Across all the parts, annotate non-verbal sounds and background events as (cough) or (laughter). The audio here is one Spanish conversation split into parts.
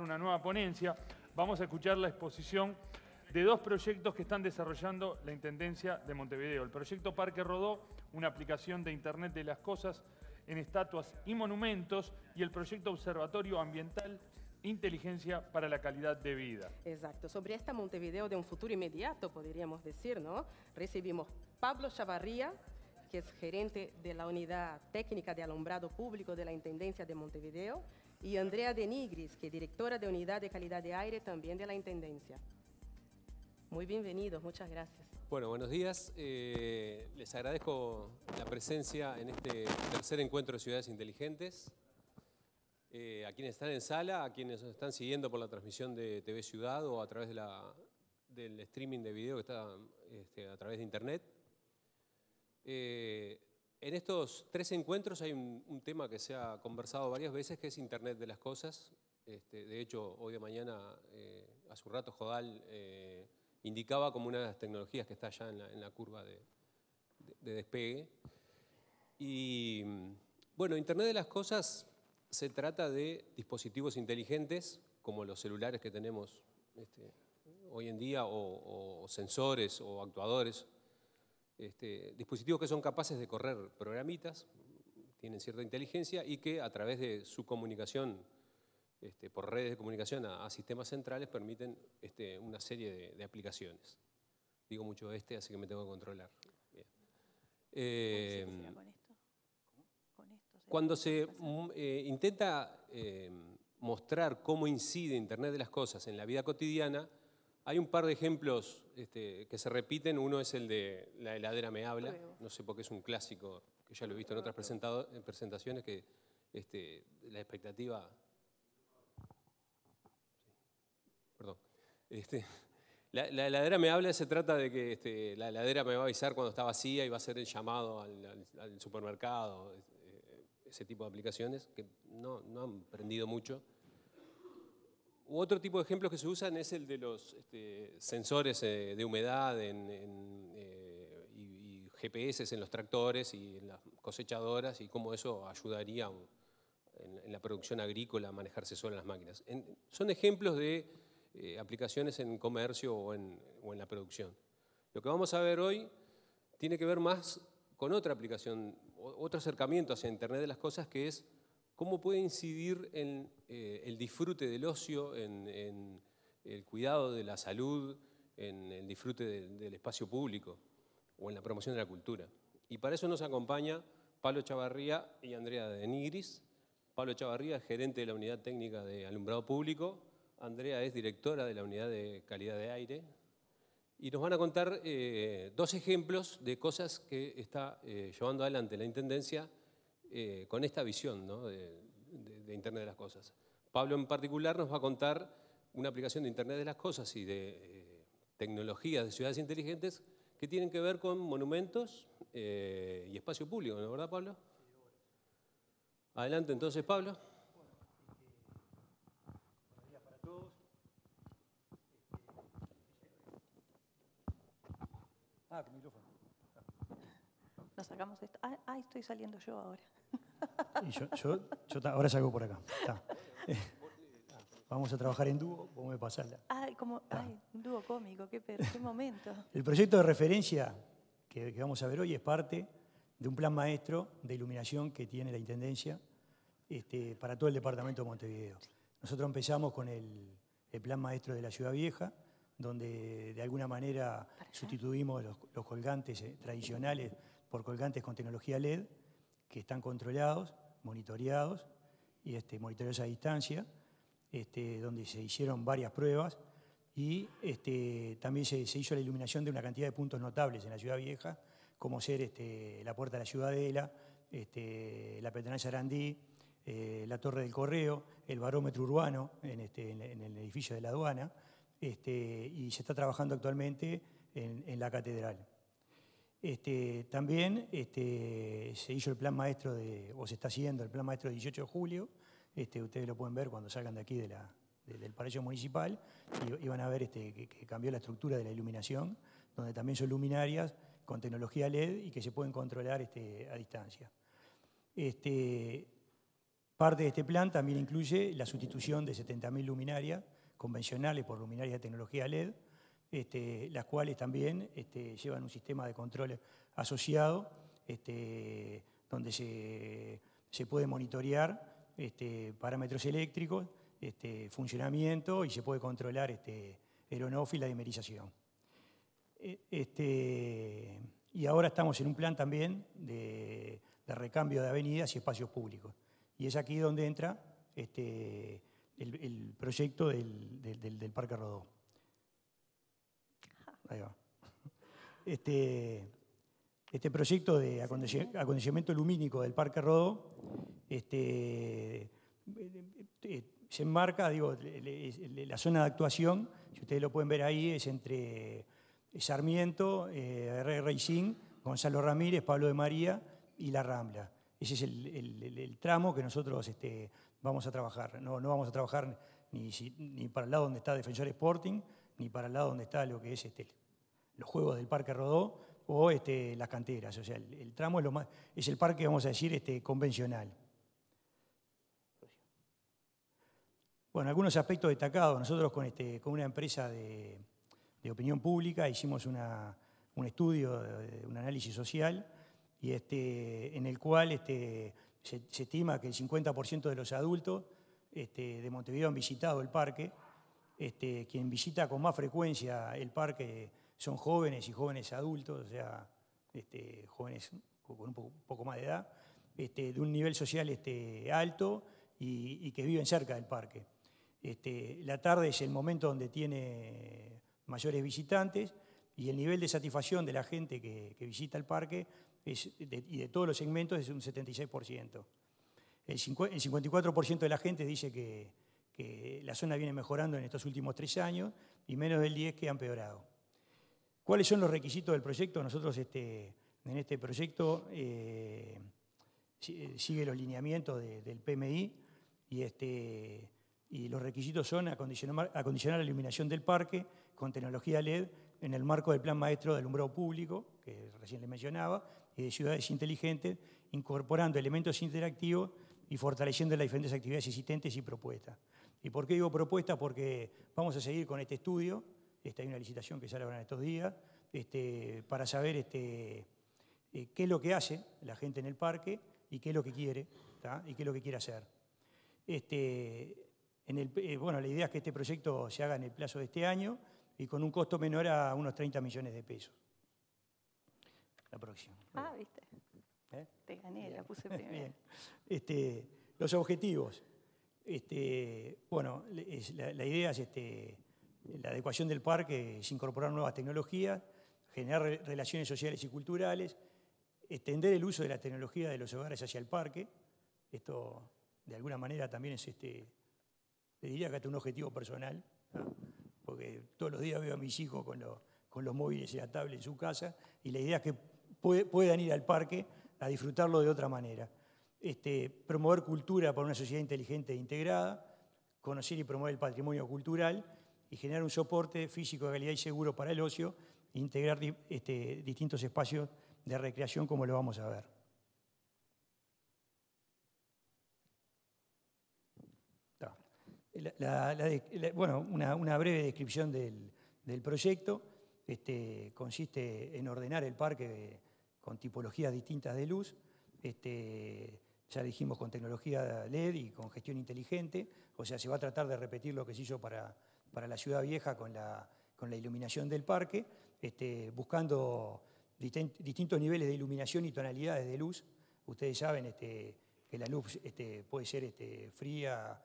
una nueva ponencia, vamos a escuchar la exposición de dos proyectos que están desarrollando la Intendencia de Montevideo. El proyecto Parque Rodó, una aplicación de Internet de las Cosas en estatuas y monumentos, y el proyecto Observatorio Ambiental Inteligencia para la calidad de vida. Exacto. Sobre esta Montevideo de un futuro inmediato, podríamos decir, ¿no? Recibimos Pablo Chavarría, que es gerente de la Unidad Técnica de Alumbrado Público de la Intendencia de Montevideo, y Andrea Denigris, que es directora de Unidad de Calidad de Aire también de la Intendencia. Muy bienvenidos, muchas gracias. Bueno, buenos días. Eh, les agradezco la presencia en este tercer encuentro de Ciudades Inteligentes. Eh, a quienes están en sala, a quienes nos están siguiendo por la transmisión de TV Ciudad o a través del streaming de video que está este, a través de Internet. Eh, en estos tres encuentros hay un, tema que se ha conversado varias veces, que es Internet de las Cosas. Este, de hecho, hoy de mañana, eh, a su rato, Jodal eh, indicaba como una de las tecnologías que está ya en la, curva de, despegue. Y bueno, Internet de las Cosas se trata de dispositivos inteligentes, como los celulares que tenemos este, hoy en día, o, o sensores o actuadores este, dispositivos que son capaces de correr programitas, tienen cierta inteligencia y que a través de su comunicación este, por redes de comunicación a, sistemas centrales permiten este, una serie de, aplicaciones. Digo mucho este, así que me tengo que controlar. Eh, ¿Con esto cuando se mm, eh, intenta eh, mostrar cómo incide Internet de las cosas en la vida cotidiana, hay un par de ejemplos este, que se repiten. Uno es el de La heladera me habla. No sé por qué es un clásico, que ya lo he visto en otras presentaciones, que este, la expectativa... Perdón. Este, (laughs) la, heladera me habla, se trata de que la heladera me va a avisar cuando está vacía y va a hacer el llamado al, supermercado, eh, ese tipo de aplicaciones que no han prendido mucho otro tipo de ejemplos que se usan es el de los este, sensores eh, de humedad en, eh, y, GPS en los tractores y en las cosechadoras y cómo eso ayudaría en, la producción agrícola a manejarse solo en las máquinas. son ejemplos de eh, aplicaciones en comercio o en la producción. Lo que vamos a ver hoy tiene que ver más con otra aplicación, otro acercamiento hacia Internet de las Cosas que es ¿Cómo puede incidir en eh, el disfrute del ocio, en, el cuidado de la salud, en el disfrute del espacio público o en la promoción de la cultura? Y para eso nos acompaña Pablo Chavarría y Andrea Denigris. Pablo Chavarría es gerente de la Unidad Técnica de Alumbrado Público. Andrea es directora de la Unidad de Calidad de Aire. Y nos van a contar eh, dos ejemplos de cosas que está eh, llevando adelante la Intendencia eh, con esta visión de, Internet de las Cosas. Pablo en particular nos va a contar una aplicación de Internet de las Cosas y de eh, tecnologías de ciudades inteligentes que tienen que ver con monumentos eh, y espacio público, ¿no es verdad, Pablo? Adelante entonces, Pablo. Ah, micrófono. Nos sacamos esto. Ah, ah, estoy saliendo yo ahora yo, ahora salgo por acá. (laughs) Vamos a trabajar en dúo, vamos me pasarla. Ay, un dúo cómico, qué, momento. (laughs) El proyecto de referencia que, vamos a ver hoy es parte de un plan maestro de iluminación que tiene la Intendencia este, para todo el departamento de Montevideo. Nosotros empezamos con el, plan maestro de la Ciudad Vieja, donde de alguna manera sustituimos los colgantes eh, tradicionales por colgantes con tecnología LED, que están controlados, monitoreados y este, a distancia, este, donde se hicieron varias pruebas y este, también se, se, hizo la iluminación de una cantidad de puntos notables en la ciudad vieja, como ser este, la puerta de la ciudadela, la Peternal Arandí, eh, la torre del correo, el barómetro urbano en, el edificio de la aduana, y se está trabajando actualmente en la catedral. Este, también este, se hizo el plan maestro de, o se está haciendo el plan maestro del 18 de julio. Este, ustedes lo pueden ver cuando salgan de aquí del Palacio Municipal y, van a ver que, que, cambió la estructura de la iluminación, donde también son luminarias con tecnología LED y que se pueden controlar a distancia. parte de este plan también incluye la sustitución de 70.000 luminarias convencionales por luminarias de tecnología LED, este, las cuales también este, llevan un sistema de control asociado, este, donde se, puede monitorear parámetros eléctricos, funcionamiento y se puede controlar aeronófila y la dimerización. E, y ahora estamos en un plan también de, recambio de avenidas y espacios públicos. Y es aquí donde entra el, proyecto del Parque Rodó. Este, este proyecto de acondicionamiento lumínico del Parque Rodó este, eh, eh, se enmarca, digo, la zona de actuación, si ustedes lo pueden ver ahí, es entre eh, Sarmiento, R. Racing, Gonzalo Ramírez, Pablo de María y La Rambla. Ese es el, tramo que nosotros este, vamos a trabajar. No, no vamos a trabajar ni, ni, para el lado donde está Defensor Sporting, ni para el lado donde está lo que es este, los juegos del Parque Rodó o este, las canteras. O sea, el, tramo es, el parque, vamos a decir, este, convencional. Bueno, algunos aspectos destacados. Nosotros con, este, una empresa de, opinión pública hicimos un estudio, eh, un análisis social, y este, en el cual este, se, estima que el 50% de los adultos este, de Montevideo han visitado el parque. Este, quien visita con más frecuencia el parque son jóvenes y jóvenes adultos, o sea, este, jóvenes con un poco, más de edad, este, de un nivel social alto y, que viven cerca del parque. la tarde es el momento donde tiene mayores visitantes y el nivel de satisfacción de la gente que, visita el parque y de todos los segmentos es un 76%. el 54% de la gente dice que, que la zona viene mejorando en estos últimos tres años y menos del 10 que han empeorado. ¿Cuáles son los requisitos del proyecto? Nosotros este, en este proyecto eh, sigue los lineamientos del PMI este, y, los requisitos son acondicionar, acondicionar, la iluminación del parque con tecnología LED en el marco del Plan Maestro de Alumbrado Público, que recién les mencionaba, y de ciudades inteligentes, incorporando elementos interactivos y fortaleciendo las diferentes actividades existentes y propuestas. ¿Y por qué digo propuesta? Porque vamos a seguir con este estudio. está hay una licitación que se ahora en estos días este, para saber este, eh, qué es lo que hace la gente en el parque y qué es lo que quiere y qué es lo que quiere hacer. Este, eh, bueno, la idea es que este proyecto se haga en el plazo de este año y con un costo menor a unos 30 millones de pesos. La próxima. Ah, viste. ¿Eh? Te gané, la puse (laughs) primero. los objetivos. Este, bueno, la, idea es este, la adecuación del parque, es incorporar nuevas tecnologías, generar relaciones sociales y culturales, extender el uso de la tecnología de los hogares hacia el parque. Esto, de alguna manera, también es, este, le diría que es un objetivo personal, porque todos los días veo a mis hijos con, los móviles y la tablet en su casa, y la idea es que puedan ir al parque a disfrutarlo de otra manera. Este, promover cultura para una sociedad inteligente e integrada, conocer y promover el patrimonio cultural y generar un soporte físico de calidad y seguro para el ocio, e integrar este, distintos espacios de recreación como lo vamos a ver. bueno, una, breve descripción del, proyecto. Este, consiste en ordenar el parque con tipologías distintas de luz, este, ya dijimos con tecnología LED y con gestión inteligente, o sea, se va a tratar de repetir lo que se hizo para, para la ciudad vieja con la, con la iluminación del parque, este, buscando distintos niveles de iluminación y tonalidades de luz. Ustedes saben este, que la luz este, puede ser fría,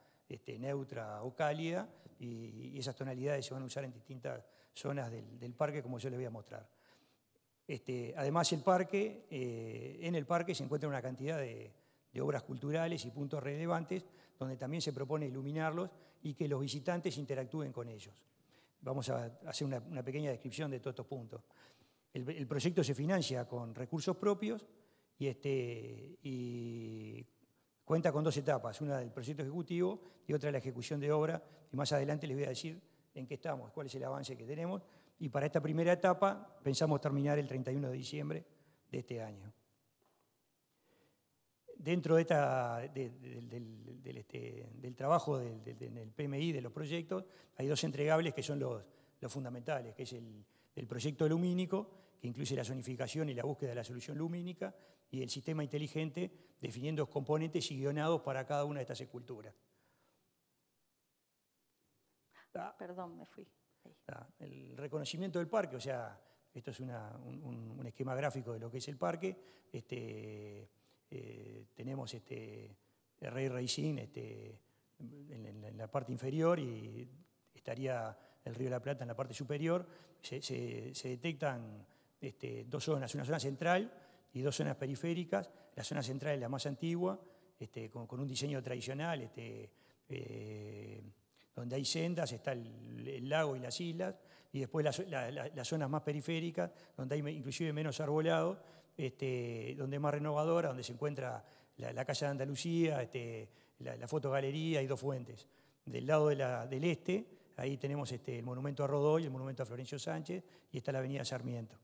neutra o cálida, y, esas tonalidades se van a usar en distintas zonas del, parque, como yo les voy a mostrar. además, el parque, eh, en el parque se encuentra una cantidad de, obras culturales y puntos relevantes, donde también se propone iluminarlos y que los visitantes interactúen con ellos. Vamos a hacer una, pequeña descripción de todos estos puntos. El, proyecto se financia con recursos propios y, este, y cuenta con dos etapas, una del proyecto ejecutivo y otra de la ejecución de obra, y más adelante les voy a decir en qué estamos, cuál es el avance que tenemos, y para esta primera etapa pensamos terminar el 31 de diciembre de este año dentro de esta, este, del, trabajo del, trabajo en el PMI de los proyectos, hay dos entregables que son los, fundamentales, que es el, proyecto lumínico, que incluye la zonificación y la búsqueda de la solución lumínica, y el sistema inteligente, definiendo los componentes y guionados para cada una de estas esculturas. Ah, perdón, me fui. Ah, el reconocimiento del parque, o sea, esto es un, un, esquema gráfico de lo que es el parque, este, eh, tenemos este, Rey Racing este, en, la parte inferior y estaría el Río de la Plata en la parte superior. Se, detectan este, dos zonas, una zona central y dos zonas periféricas. La zona central es la más antigua, este, con, un diseño tradicional, eh, donde hay sendas, está el, lago y las islas, y después las zonas más periféricas, donde hay inclusive menos arbolado este, donde es más renovadora, donde se encuentra la, Casa calle de Andalucía, este, la, fotogalería y dos fuentes. Del lado del este, ahí tenemos este, el monumento a Rodoy, el monumento a Florencio Sánchez, y está la avenida Sarmiento.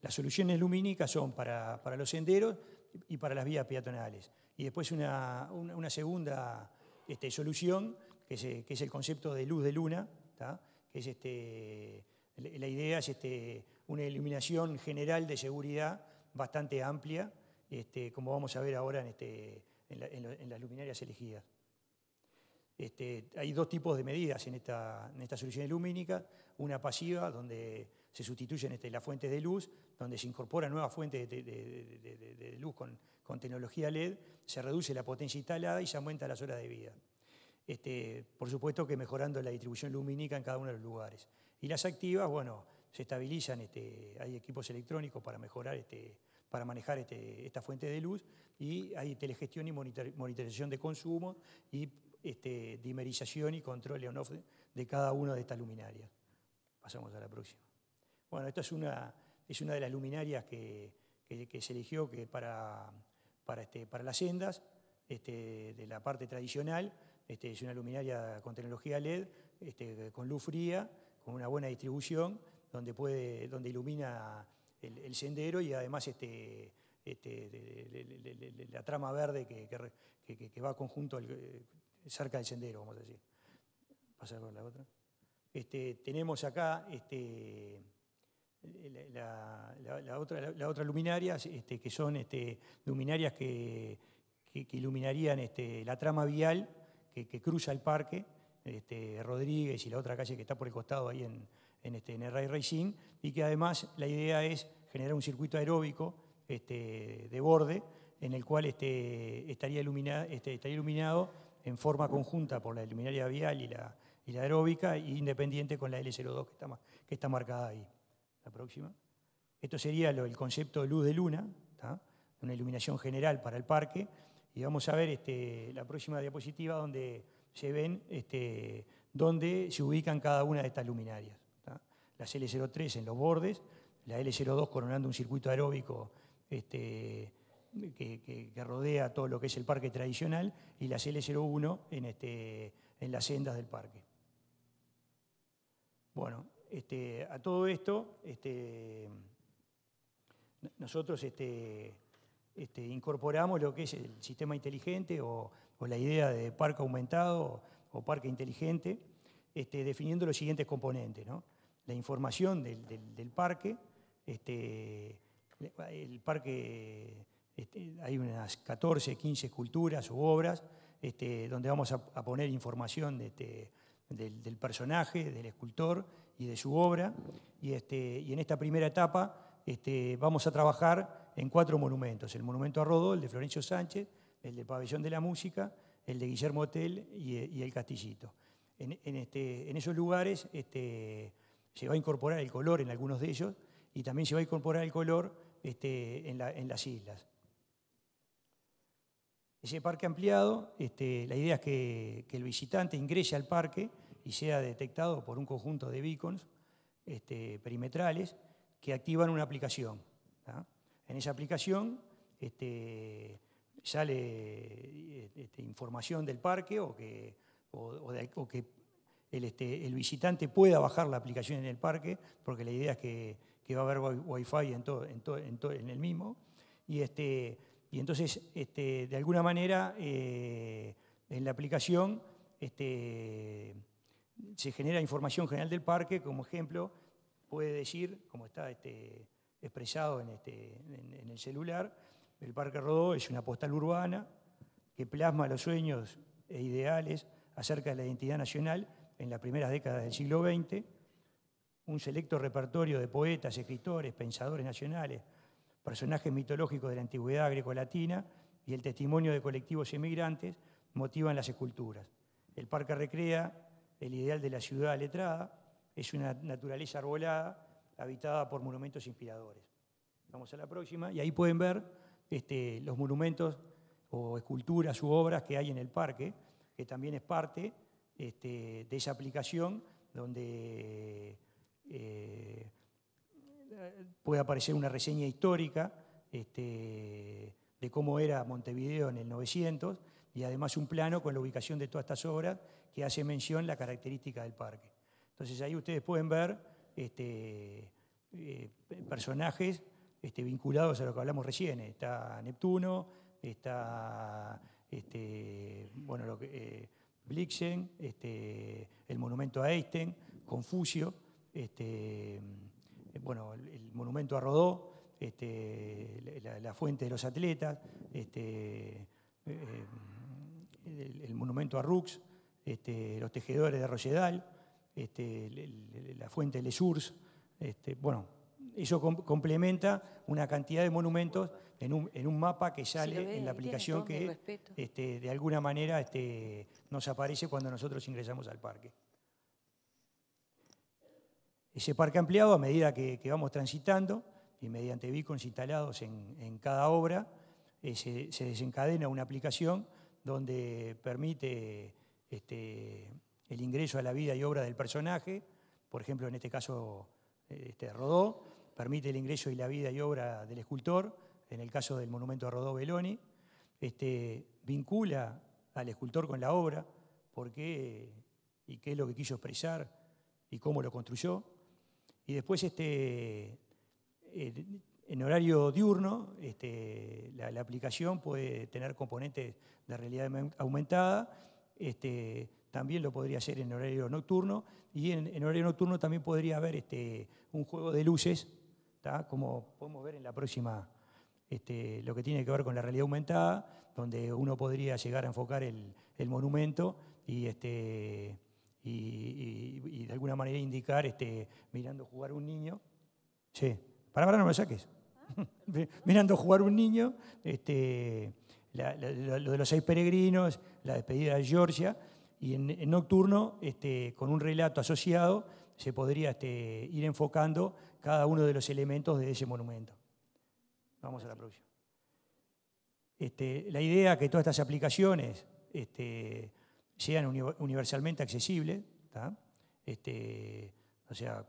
las soluciones lumínicas son para, los senderos y para las vías peatonales. Y después una, segunda solución, que es, el concepto de luz de luna, es este, la idea es este, una iluminación general de seguridad bastante amplia, este, como vamos a ver ahora en, este, las luminarias elegidas. hay dos tipos de medidas en esta, solución ilumínica, una pasiva, donde se sustituyen las fuentes de luz, donde se incorporan nuevas fuentes de, de, luz con, tecnología LED, se reduce la potencia instalada y se aumenta las horas de vida. Este, por supuesto que mejorando la distribución lumínica en cada uno de los lugares. Y las activas, bueno, se estabilizan, este, hay equipos electrónicos para mejorar, este, para manejar esta fuente de luz, y hay telegestión y monitorización de consumo, y dimerización y control on-off de, cada una de estas luminarias. Pasamos a la próxima. Bueno, esta es una, es una de las luminarias que, se eligió que para, para, para las sendas de la parte tradicional, este, es una luminaria con tecnología LED, este, con luz fría, con una buena distribución, donde, puede, donde ilumina el, sendero y además este, este la trama verde que, va conjunto eh, cerca del sendero, vamos a decir. Pasar la otra. tenemos acá este, la, otra, la, otra, luminaria, que son luminarias que, iluminarían la trama vial que, cruza el parque, este, Rodríguez y la otra calle que está por el costado ahí en, en, este, en el Ray Racing, y que además la idea es generar un circuito aeróbico este, de borde en el cual este, estaría, este estaría iluminado en forma conjunta por la luminaria vial y la, y la aeróbica, e independiente con la L02 que está, que está marcada ahí. La próxima. Esto sería el concepto de luz de luna, una iluminación general para el parque, y vamos a ver este, la próxima diapositiva donde se ven este, dónde se ubican cada una de estas luminarias. Las L03 en los bordes, la L02 coronando un circuito aeróbico este, que, rodea todo lo que es el parque tradicional, y las L01 en, este, en las sendas del parque. Bueno, a todo esto, nosotros este, incorporamos lo que es el sistema inteligente o, la idea de parque aumentado o, parque inteligente, este, definiendo los siguientes componentes. La información del, parque, este, el parque, hay unas 14, 15 esculturas u obras donde vamos a, poner información del, personaje, del escultor y de su obra. y en esta primera etapa este, vamos a trabajar en cuatro monumentos, el monumento a Rodó, el de Florencio Sánchez, el de Pabellón de la Música, el de Guillermo Hotel y, el Castillito. En, este, esos lugares este, se va a incorporar el color en algunos de ellos y también se va a incorporar el color en, las islas. Ese parque ampliado, la idea es que, que, el visitante ingrese al parque y sea detectado por un conjunto de beacons perimetrales que activan una aplicación. En esa aplicación este, sale este, información del parque o que, este, el, visitante pueda bajar la aplicación en el parque, porque la idea es que, va a haber wifi en, todo, en, el mismo. Y, y entonces, de alguna manera, eh, en la aplicación se genera información general del parque, como ejemplo, puede decir, como está este, expresado este, en, el celular, el Parque Rodó es una postal urbana que plasma los sueños e ideales acerca de la identidad nacional en las primeras décadas del siglo XX, un selecto repertorio de poetas, escritores, pensadores nacionales, personajes mitológicos de la antigüedad grecolatina y el testimonio de colectivos emigrantes motivan las esculturas. El parque recrea el ideal de la ciudad letrada, es una naturaleza arbolada habitada por monumentos inspiradores. Vamos a la próxima y ahí pueden ver este, los monumentos o esculturas u obras que hay en el parque, que también es parte este, de esa aplicación donde eh, puede aparecer una reseña histórica este, de cómo era Montevideo en el 900 y además un plano con la ubicación de todas estas obras que hace mención la característica del parque. Entonces ahí ustedes pueden ver este, eh, personajes este, vinculados a lo que hablamos recién. Está Neptuno, está este, bueno, eh, Blixen, el monumento a Einstein, Confucio, eh, bueno, el monumento a Rodó, la, fuente de los atletas, el, monumento a Rux, los tejedores de Rosedal, este, la fuente Lesurs, este, bueno, eso complementa una cantidad de monumentos en un, mapa que sale en la aplicación que este, de alguna manera nos aparece cuando nosotros ingresamos al parque. Ese parque ampliado, a medida que, vamos transitando y mediante beacons instalados en, cada obra, eh, se, desencadena una aplicación donde permite el ingreso a la vida y obra del personaje, por ejemplo, en este caso este, Rodó, permite el ingreso y la vida y obra del escultor, en el caso del monumento a Rodó Beloni, este, vincula al escultor con la obra, por qué y qué es lo que quiso expresar y cómo lo construyó. Y después, este, en horario diurno, este, la, aplicación puede tener componentes de realidad aumentada, este, también lo podría hacer en horario nocturno. Y en, horario nocturno también podría haber este, un juego de luces, como podemos ver en la próxima, este, lo que tiene que ver con la realidad aumentada, donde uno podría llegar a enfocar el, monumento y, este, y, de alguna manera indicar, este, mirando jugar un niño. Sí, para, ahora no me saques. (laughs) mirando jugar un niño, este, lo de los seis peregrinos, la despedida de Georgia. Y en, nocturno, este, con un relato asociado, se podría este, ir enfocando cada uno de los elementos de ese monumento. Vamos a la próxima. Este, la idea es que todas estas aplicaciones sean universalmente accesibles, o sea,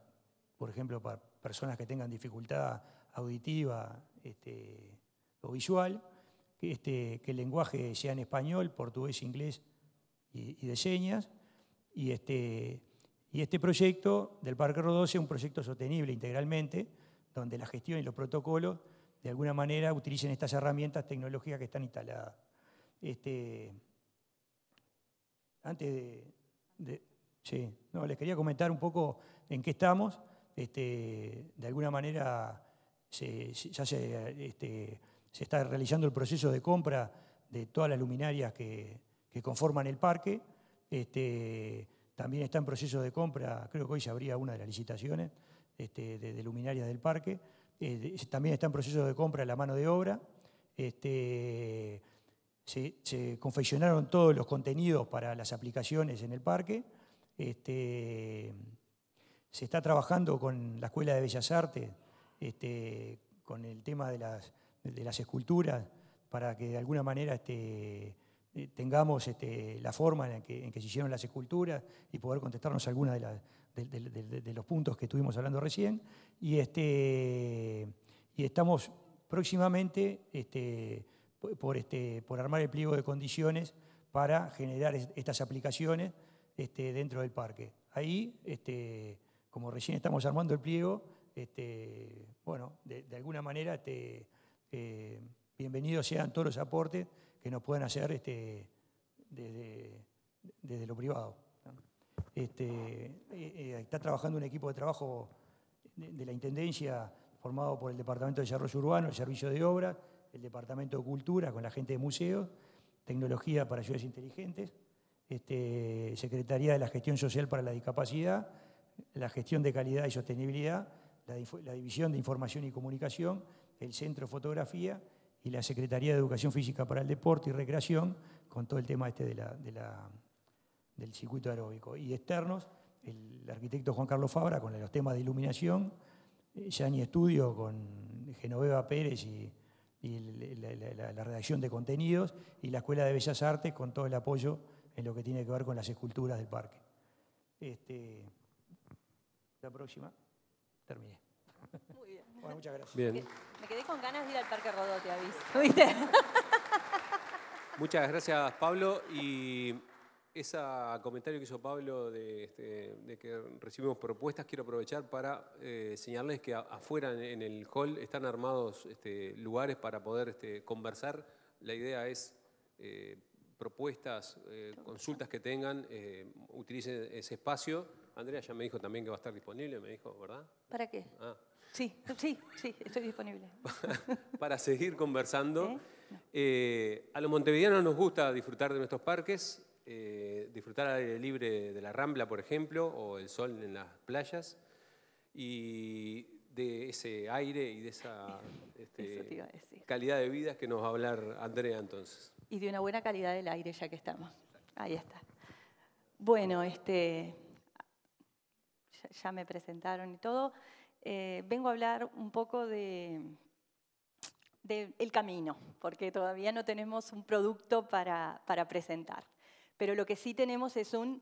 por ejemplo, para personas que tengan dificultad auditiva o visual, que el lenguaje sea en español, portugués, inglés, y, de señas. Y este, y este proyecto del Parque Rodose es un proyecto sostenible integralmente, donde la gestión y los protocolos de alguna manera utilicen estas herramientas tecnológicas que están instaladas. Este, antes de, sí, no, les quería comentar un poco en qué estamos. Este, de alguna manera ya este, se, está realizando el proceso de compra de todas las luminarias que, que conforman el parque. Este, también está en proceso de compra, creo que hoy se abría una de las licitaciones este, de, luminarias del parque. Eh, también está en proceso de compra la mano de obra. Este, se, confeccionaron todos los contenidos para las aplicaciones en el parque. Este, se está trabajando con la Escuela de Bellas Artes, este, con el tema de las, de las esculturas, para que de alguna manera este, eh, tengamos este, la forma en, que, se hicieron las esculturas y poder contestarnos algunos de, los puntos que estuvimos hablando recién. Y, este, estamos próximamente este, por, armar el pliego de condiciones para generar estas aplicaciones dentro del parque. Ahí, como recién estamos armando el pliego, bueno, de, alguna manera, eh, bienvenidos sean todos los aportes que nos pueden hacer este, desde, lo privado. Este, eh, eh, está trabajando un equipo de trabajo de, la Intendencia formado por el Departamento de Desarrollo Urbano, el Servicio de Obras, el Departamento de Cultura con la gente de museos, Tecnología para Ayudas Inteligentes, este, Secretaría de la Gestión Social para la Discapacidad, la Gestión de Calidad y Sostenibilidad, la, la División de Información y Comunicación, el Centro de Fotografía y la Secretaría de Educación Física para el Deporte y Recreación con todo el tema este de del circuito aeróbico. Y externos, el arquitecto Juan Carlos Fabra con los temas de iluminación, Yani eh, Estudio con Genoveva Pérez y, la, redacción de contenidos, y la Escuela de Bellas Artes con todo el apoyo en lo que tiene que ver con las esculturas del parque. Este, la próxima, terminé. Muy bien. Bueno, muchas gracias. Me quedé con ganas de ir al Parque Rodó, te aviso. (laughs) ¿Viste? Muchas gracias, Pablo. Y ese comentario que hizo Pablo de, este, que recibimos propuestas, quiero aprovechar para eh, señalarles que afuera en, el hall están armados este, lugares para poder este, conversar. La idea es eh, propuestas, eh, consultas que tengan, utilicen ese espacio. Andrea ya me dijo también que va a estar disponible, me dijo, ¿verdad? ¿Para qué? Ah. Sí, sí, sí, estoy disponible. (laughs) Para seguir conversando. ¿Eh? Eh, a los montevideanos nos gusta disfrutar de nuestros parques, eh, disfrutar al aire libre de la Rambla, por ejemplo, o el sol en las playas. Y de ese aire y de esa este, calidad de vida que nos va a hablar Andrea entonces. Y de una buena calidad del aire ya que estamos. Ahí está. Bueno, este, ya me presentaron y todo. Eh, vengo a hablar un poco de, el camino, porque todavía no tenemos un producto para, presentar. Pero lo que sí tenemos es un,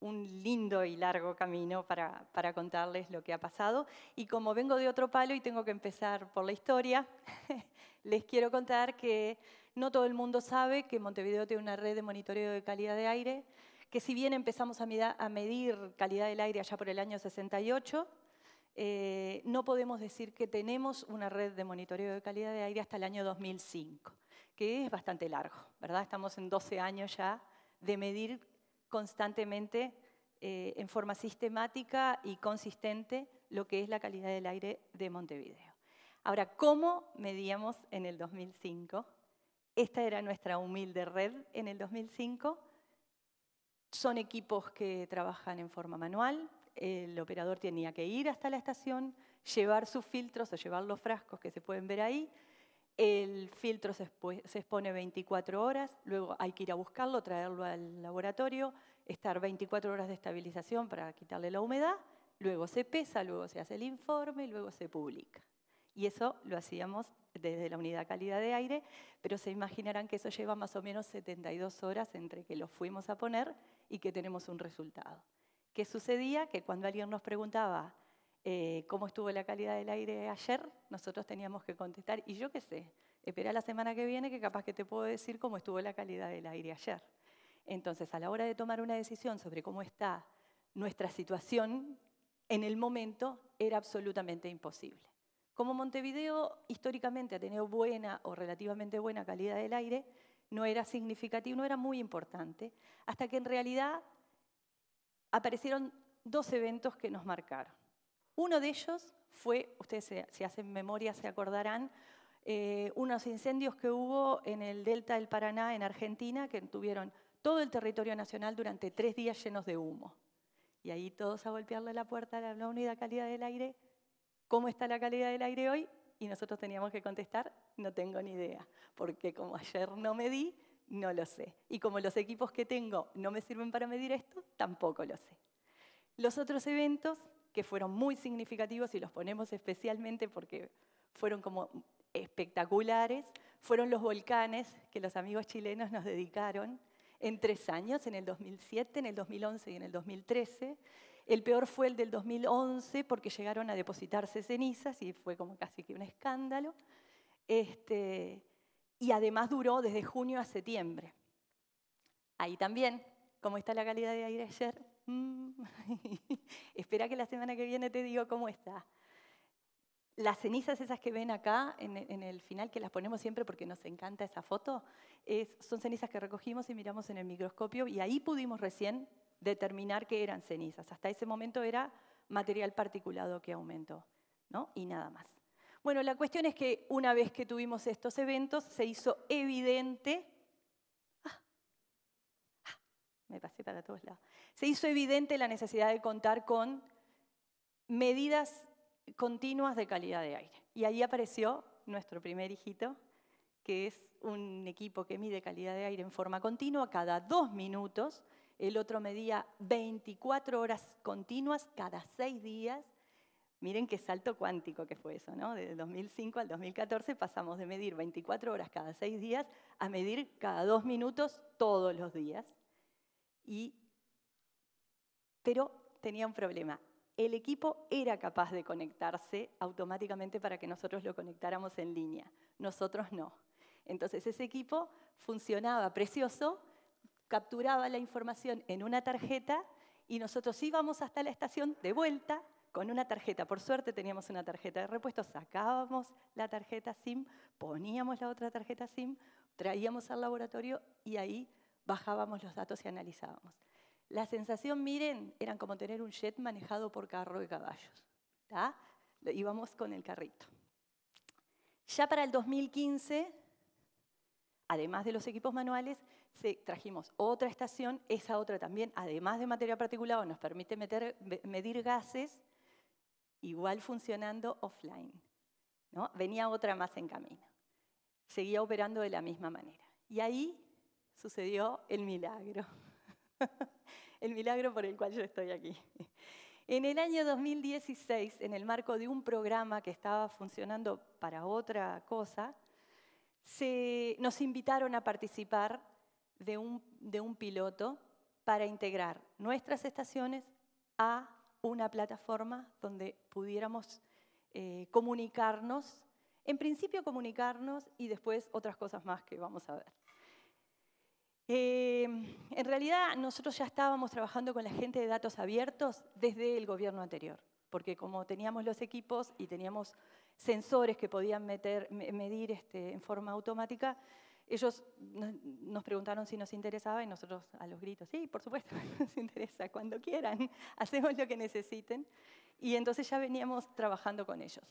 lindo y largo camino para, para, contarles lo que ha pasado. Y como vengo de otro palo y tengo que empezar por la historia, (laughs) les quiero contar que no todo el mundo sabe que Montevideo tiene una red de monitoreo de calidad de aire, que si bien empezamos a, a medir calidad del aire allá por el año 68, eh, no podemos decir que tenemos una red de monitoreo de calidad de aire hasta el año 2005, que es bastante largo, ¿verdad? Estamos en 12 años ya de medir constantemente eh, en forma sistemática y consistente lo que es la calidad del aire de Montevideo. Ahora, ¿cómo medíamos en el 2005? Esta era nuestra humilde red en el 2005. Son equipos que trabajan en forma manual, el operador tenía que ir hasta la estación, llevar sus filtros o llevar los frascos que se pueden ver ahí. El filtro se, expone 24 horas, luego hay que ir a buscarlo, traerlo al laboratorio, estar 24 horas de estabilización para quitarle la humedad, luego se pesa, luego se hace el informe y luego se publica. Y eso lo hacíamos desde la unidad calidad de aire, pero se imaginarán que eso lleva más o menos 72 horas entre que lo fuimos a poner y que tenemos un resultado. ¿Qué sucedía? Que cuando alguien nos preguntaba eh, cómo estuvo la calidad del aire ayer, nosotros teníamos que contestar, y yo qué sé, espera la semana que viene que capaz que te puedo decir cómo estuvo la calidad del aire ayer. Entonces, a la hora de tomar una decisión sobre cómo está nuestra situación, en el momento era absolutamente imposible. Como Montevideo históricamente ha tenido buena o relativamente buena calidad del aire, no era significativo, no era muy importante, hasta que en realidad aparecieron dos eventos que nos marcaron. Uno de ellos fue, ustedes si hacen memoria se acordarán, eh, unos incendios que hubo en el delta del Paraná, en Argentina, que tuvieron todo el territorio nacional durante tres días llenos de humo. Y ahí todos a golpearle la puerta de la unidad calidad del aire. ¿Cómo está la calidad del aire hoy? Y nosotros teníamos que contestar, no tengo ni idea, porque como ayer no me di, no lo sé. Y como los equipos que tengo no me sirven para medir esto, tampoco lo sé. Los otros eventos que fueron muy significativos y los ponemos especialmente porque fueron como espectaculares, fueron los volcanes que los amigos chilenos nos dedicaron en tres años, en el 2007, en el 2011 y en el 2013. El peor fue el del 2011 porque llegaron a depositarse cenizas y fue como casi que un escándalo. Este, y además duró desde junio a septiembre. Ahí también, ¿cómo está la calidad de aire ayer? Mm. (laughs) Espera que la semana que viene te digo cómo está. Las cenizas esas que ven acá en, el final, que las ponemos siempre porque nos encanta esa foto, son cenizas que recogimos y miramos en el microscopio y ahí pudimos recién determinar que eran cenizas. Hasta ese momento era material particulado que aumentó, ¿no? Y nada más. Bueno, la cuestión es que una vez que tuvimos estos eventos, se hizo evidente... Ah, ah, me pasé para todos lados. Se hizo evidente la necesidad de contar con medidas continuas de calidad de aire. Y ahí apareció nuestro primer hijito, que es un equipo que mide calidad de aire en forma continua cada dos minutos. El otro medía 24 horas continuas cada seis días Miren qué salto cuántico que fue eso, ¿no? De 2005 al 2014 pasamos de medir 24 horas cada 6 días a medir cada dos minutos todos los días. Y... Pero tenía un problema. El equipo era capaz de conectarse automáticamente para que nosotros lo conectáramos en línea. Nosotros no. Entonces ese equipo funcionaba precioso, capturaba la información en una tarjeta y nosotros íbamos hasta la estación de vuelta con una tarjeta, por suerte teníamos una tarjeta de repuesto, sacábamos la tarjeta SIM, poníamos la otra tarjeta SIM, traíamos al laboratorio y ahí bajábamos los datos y analizábamos. La sensación, miren, eran como tener un jet manejado por carro de caballos. Íbamos con el carrito. Ya para el 2015, además de los equipos manuales, se, trajimos otra estación, esa otra también, además de materia particulada, nos permite meter, medir gases igual funcionando offline. ¿no? Venía otra más en camino. Seguía operando de la misma manera. Y ahí sucedió el milagro. (laughs) el milagro por el cual yo estoy aquí. En el año 2016, en el marco de un programa que estaba funcionando para otra cosa, nos invitaron a participar de un, de un piloto para integrar nuestras estaciones a una plataforma donde pudiéramos eh, comunicarnos, en principio comunicarnos y después otras cosas más que vamos a ver. Em, en realidad nosotros ya estábamos trabajando con la gente de datos abiertos desde el gobierno anterior, porque como teníamos los equipos y teníamos sensores que podían meter, medir este, en forma automática, ellos nos preguntaron si nos interesaba y nosotros a los gritos, sí, por supuesto, (laughs) nos interesa, cuando quieran, (laughs) hacemos lo que necesiten. Y entonces ya veníamos trabajando con ellos.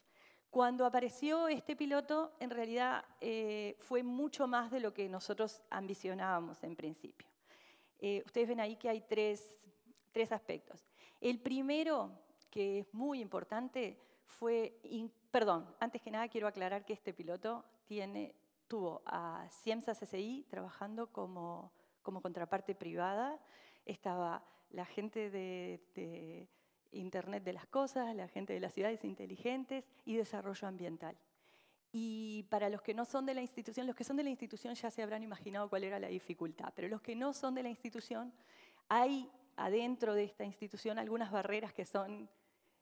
Cuando apareció este piloto, en realidad eh, fue mucho más de lo que nosotros ambicionábamos en principio. Eh, ustedes ven ahí que hay tres, tres aspectos. El primero, que es muy importante, fue, perdón, antes que nada quiero aclarar que este piloto tiene tuvo a CIEMSA CCI trabajando como, como contraparte privada, estaba la gente de, Internet de las Cosas, la gente de las ciudades inteligentes y desarrollo ambiental. Y para los que no son de la institución, los que son de la institución ya se habrán imaginado cuál era la dificultad, pero los que no son de la institución, hay adentro de esta institución algunas barreras que son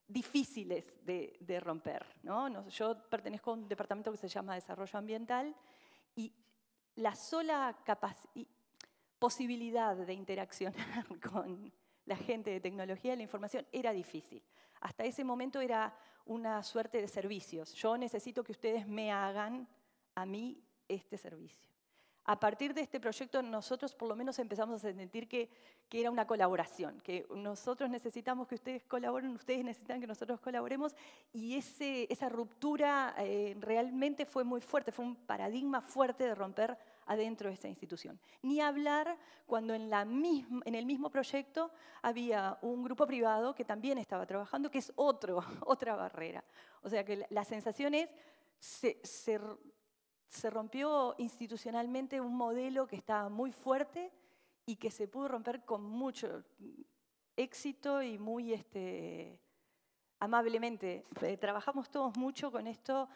difíciles de, de romper. ¿no? Yo pertenezco a un departamento que se llama Desarrollo Ambiental la sola posibilidad de interaccionar (laughs) con la gente de tecnología de la información era difícil. Hasta ese momento era una suerte de servicios. Yo necesito que ustedes me hagan a mí este servicio. A partir de este proyecto nosotros por lo menos empezamos a sentir que, era una colaboración, que nosotros necesitamos que ustedes colaboren, ustedes necesitan que nosotros colaboremos y esa ruptura eh, realmente fue muy fuerte, fue un paradigma fuerte de romper adentro de esta institución. Ni hablar cuando en, la misma, en el mismo proyecto había un grupo privado que también estaba trabajando, que es otro, (laughs) otra barrera. O sea que la sensación es, se, se, rompió institucionalmente un modelo que estaba muy fuerte y que se pudo romper con mucho éxito y muy... Este, amablemente. Eh, trabajamos todos mucho con esto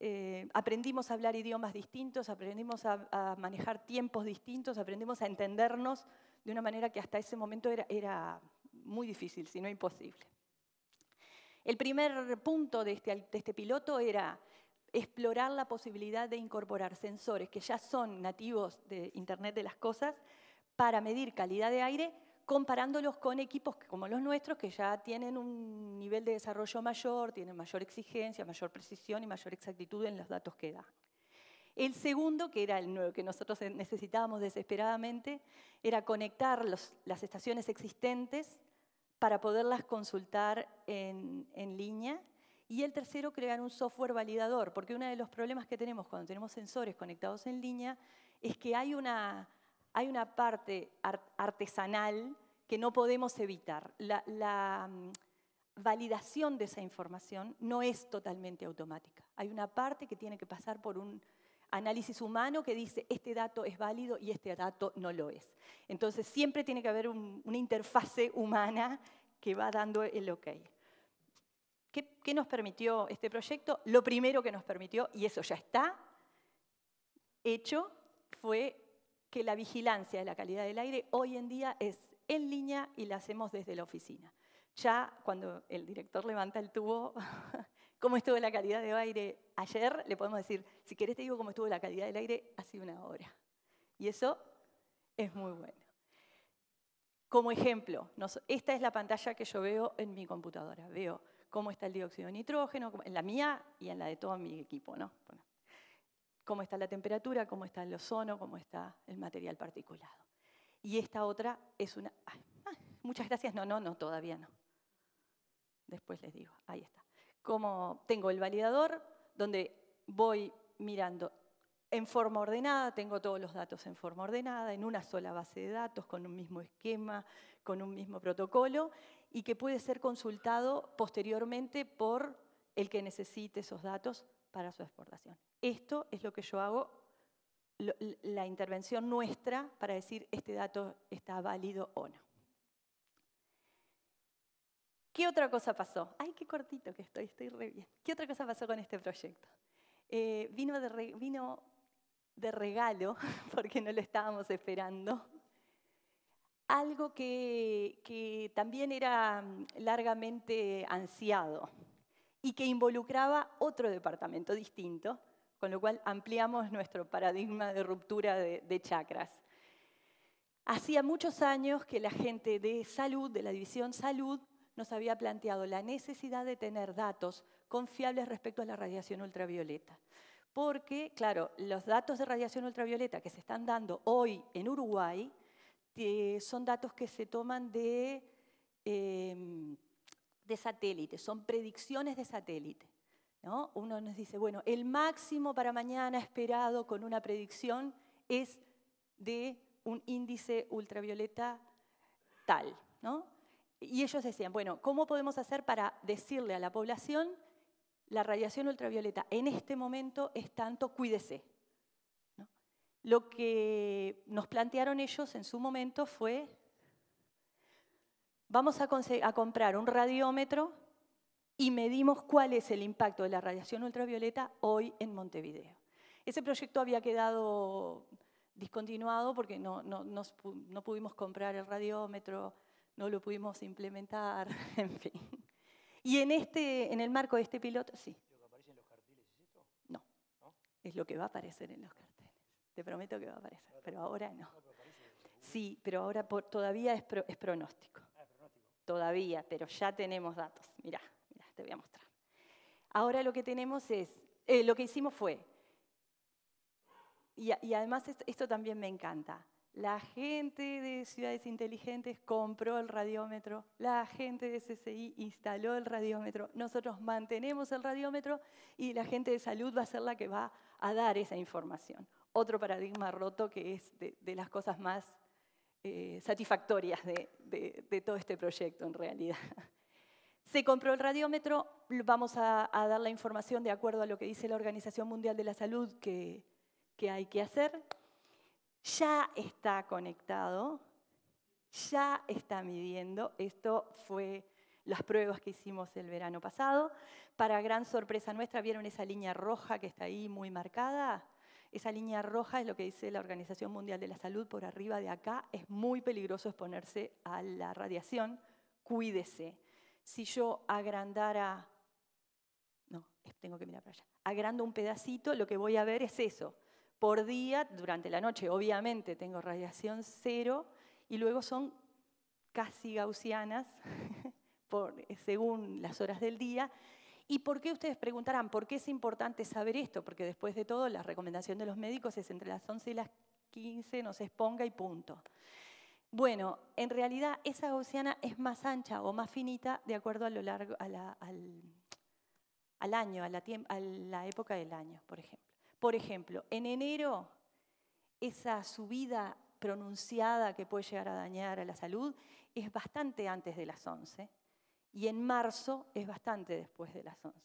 eh, aprendimos a hablar idiomas distintos, aprendimos a, manejar tiempos distintos, aprendimos a entendernos de una manera que hasta ese momento era, muy difícil, si no imposible. El primer punto este de este, piloto era explorar la posibilidad de incorporar sensores que ya son nativos de Internet de las Cosas para medir calidad de aire comparándolos con equipos como los nuestros que ya tienen un nivel de desarrollo mayor, tienen mayor exigencia, mayor precisión y mayor exactitud en los datos que dan. El segundo, que era el nuevo, que nosotros necesitábamos desesperadamente, era conectar las estaciones existentes para poderlas consultar en línea. Y el tercero, crear un software validador, porque uno de los problemas que tenemos cuando tenemos sensores conectados en línea es que hay una hay una parte artesanal que no podemos evitar. La, mm, validación de esa información no es totalmente automática. Hay una parte que tiene que pasar por un análisis humano que dice este dato es válido y este dato no lo es. Entonces siempre tiene que haber una interfase humana que va dando el ok. ¿Qué nos permitió este proyecto? Lo primero que nos permitió, y eso ya está hecho, fue que la vigilancia de la calidad del aire hoy en día es en línea y la hacemos desde la oficina. Ya cuando el director levanta el tubo, (laughs) cómo estuvo la calidad del aire ayer, le podemos decir, si querés te digo cómo estuvo la calidad del aire hace una hora. Y eso es muy bueno. Como ejemplo, esta es la pantalla que yo veo en mi computadora. Veo cómo está el dióxido de nitrógeno, en la mía y en la de todo mi equipo. ¿no? cómo está la temperatura, cómo está el ozono, cómo está el material particulado. Y esta otra es una... Ah, muchas gracias, no, no, no, todavía no. Después les digo, ahí está. Como tengo el validador donde voy mirando en forma ordenada, tengo todos los datos en forma ordenada, en una sola base de datos, con un mismo esquema, con un mismo protocolo, y que puede ser consultado posteriormente por el que necesite esos datos para su exportación. Esto es lo que yo hago, la intervención nuestra para decir este dato está válido o no. ¿Qué otra cosa pasó? Ay, qué cortito que estoy, estoy re bien. ¿Qué otra cosa pasó con este proyecto? Eh, vino, de regalo, (laughs) porque no lo estábamos esperando, algo que también era mm, largamente ansiado y que involucraba otro departamento distinto, con lo cual ampliamos nuestro paradigma de ruptura de, chakras. Hacía muchos años que la gente de salud, de la división salud, nos había planteado la necesidad de tener datos confiables respecto a la radiación ultravioleta. Porque, claro, los datos de radiación ultravioleta que se están dando hoy en Uruguay eh, son datos que se toman de em, de satélite, son predicciones de satélite. ¿no? Uno nos dice, bueno, el máximo para mañana esperado con una predicción es de un índice ultravioleta tal. ¿no? Y ellos decían, bueno, ¿cómo podemos hacer para decirle a la población la radiación ultravioleta en este momento es tanto, cuídese? Lo que nos plantearon ellos en su momento fue vamos a, comprar un radiómetro y medimos cuál es el impacto de la radiación ultravioleta hoy en Montevideo. Ese proyecto había quedado discontinuado porque no, pudimos comprar el radiómetro, no lo pudimos implementar, (laughs) en fin. Y en, este, en el marco de este piloto, sí. ¿Lo que aparece en los carteles No, es lo que va a aparecer en los carteles. Te prometo que va a aparecer, pero ahora no. Sí, pero ahora todavía es pronóstico todavía, pero ya tenemos datos. Mirá, te voy a mostrar. Ahora lo que tenemos es, eh, lo que hicimos fue, y, además esto, también me encanta, la gente de Ciudades Inteligentes compró el radiómetro, la gente de CCI instaló el radiómetro, nosotros mantenemos el radiómetro y la gente de salud va a ser la que va a dar esa información. Otro paradigma roto que es de, de las cosas más eh, satisfactorias de, todo este proyecto en realidad. (laughs) Se compró el radiómetro, vamos a, dar la información de acuerdo a lo que dice la Organización Mundial de la Salud que, que hay que hacer. Ya está conectado, ya está midiendo. Esto fue las pruebas que hicimos el verano pasado. Para gran sorpresa nuestra, ¿vieron esa línea roja que está ahí muy marcada? Esa línea roja es lo que dice la Organización Mundial de la Salud, por arriba de acá es muy peligroso exponerse a la radiación, cuídese. Si yo agrandara, no, tengo que mirar para allá, agrando un pedacito, lo que voy a ver es eso. Por día, durante la noche, obviamente tengo radiación cero y luego son casi gaussianas, (laughs) según las horas del día, ¿Y por qué ustedes preguntarán por qué es importante saber esto? Porque después de todo, la recomendación de los médicos es entre las 11 y las 15 no se exponga y punto. Bueno, en realidad esa gaussiana es más ancha o más finita de acuerdo a lo largo, al, año, a la, a la época del año, por ejemplo. Por ejemplo, en enero, esa subida pronunciada que puede llegar a dañar a la salud es bastante antes de las 11 y en marzo es bastante después de las 11.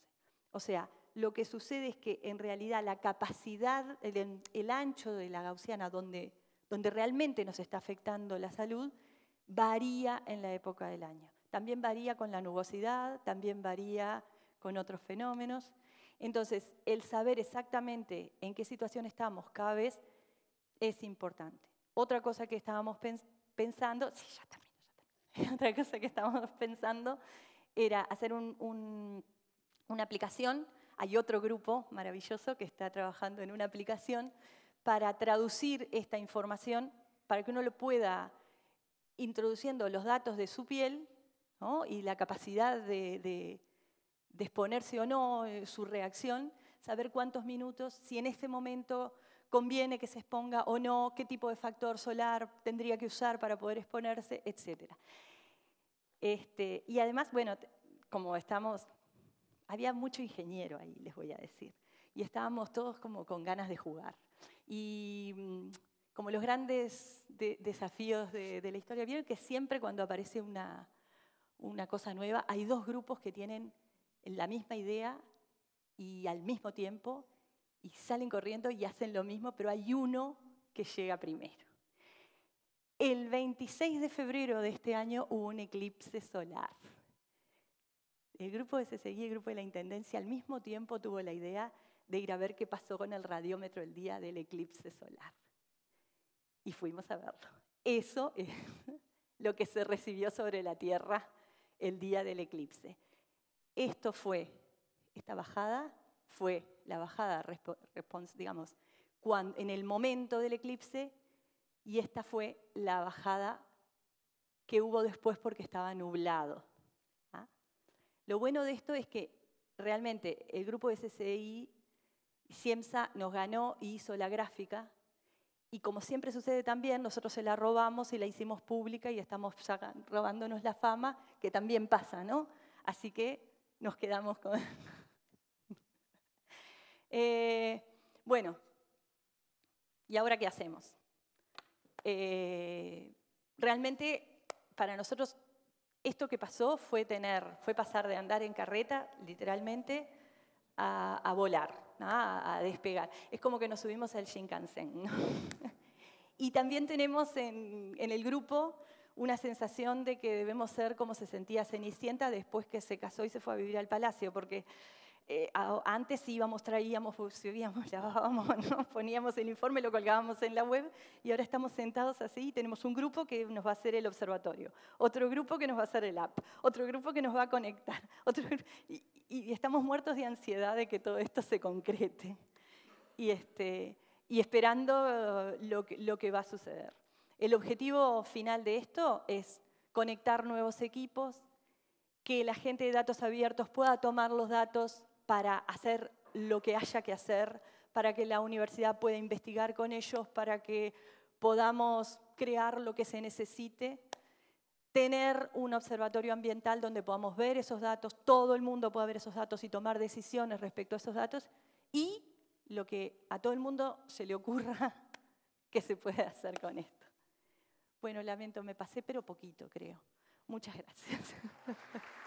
O sea, lo que sucede es que en realidad la capacidad, el, ancho de la gaussiana donde, donde realmente nos está afectando la salud, varía en la época del año. También varía con la nubosidad, también varía con otros fenómenos. Entonces, el saber exactamente en qué situación estamos cada vez es importante. Otra cosa que estábamos pensando, sí, ya está (laughs) otra cosa que estábamos pensando era hacer una aplicación. Hay otro grupo maravilloso que está trabajando en una aplicación para traducir esta información para que uno lo pueda introduciendo los datos de su piel y la capacidad de, de exponerse o no, eh, su reacción, saber cuántos minutos, si en este momento conviene que se exponga o no, qué tipo de factor solar tendría que usar para poder exponerse, etcétera. Este, y además, bueno, como estamos, había mucho ingeniero ahí, les voy a decir, y estábamos todos como con ganas de jugar. Y mm, como los grandes desafíos de, la historia, vieron que siempre cuando aparece una cosa nueva, hay dos grupos que tienen la misma idea y al mismo tiempo y salen corriendo y hacen lo mismo, pero hay uno que llega primero. El 26 de febrero de este año hubo un eclipse solar. El grupo de se y el grupo de la Intendencia al mismo tiempo tuvo la idea de ir a ver qué pasó con el radiómetro el día del eclipse solar. Y fuimos a verlo. Eso es lo que se recibió sobre la Tierra el día del eclipse. Esto fue, esta bajada fue la bajada, digamos, en el momento del eclipse y esta fue la bajada que hubo después porque estaba nublado. ¿ah? Lo bueno de esto es que realmente el grupo de CCI, CIEMSA, nos ganó y hizo la gráfica. Y como siempre sucede también, nosotros se la robamos y la hicimos pública y estamos robándonos la fama, que también pasa, ¿no? Así que nos quedamos con, eh, bueno, ¿y ahora qué hacemos? Eh, realmente para nosotros esto que pasó fue tener, fue pasar de andar en carreta, literalmente, a, volar, a, despegar. Es como que nos subimos al Shinkansen. (laughs) y también tenemos en, en, el grupo una sensación de que debemos ser como se sentía Cenicienta después que se casó y se fue a vivir al palacio, porque eh, antes íbamos, traíamos, (laughs) subíamos, lavábamos, (laughs) poníamos el informe, lo colgábamos en la web y ahora estamos sentados así y tenemos un grupo que nos va a hacer el observatorio, otro grupo que nos va a hacer el app, otro grupo que nos va a conectar, (laughs) y, estamos muertos de ansiedad de que todo esto se concrete y, este, y esperando lo que, lo que va a suceder. El objetivo final de esto es conectar nuevos equipos, que la gente de datos abiertos pueda tomar los datos para hacer lo que haya que hacer, para que la universidad pueda investigar con ellos, para que podamos crear lo que se necesite, tener un observatorio ambiental donde podamos ver esos datos, todo el mundo pueda ver esos datos y tomar decisiones respecto a esos datos, y lo que a todo el mundo se le ocurra (laughs) que se puede hacer con esto. Bueno, lamento, me pasé, pero poquito creo. Muchas gracias. (laughs)